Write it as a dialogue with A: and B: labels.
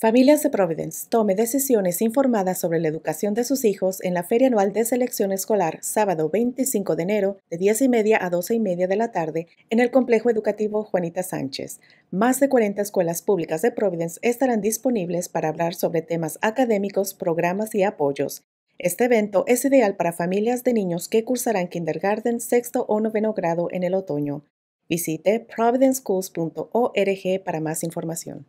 A: Familias de Providence tome decisiones informadas sobre la educación de sus hijos en la Feria Anual de Selección Escolar, sábado 25 de enero, de 10 y media a 12 y media de la tarde, en el Complejo Educativo Juanita Sánchez. Más de 40 escuelas públicas de Providence estarán disponibles para hablar sobre temas académicos, programas y apoyos. Este evento es ideal para familias de niños que cursarán kindergarten, sexto o noveno grado en el otoño. Visite providenceschools.org para más información.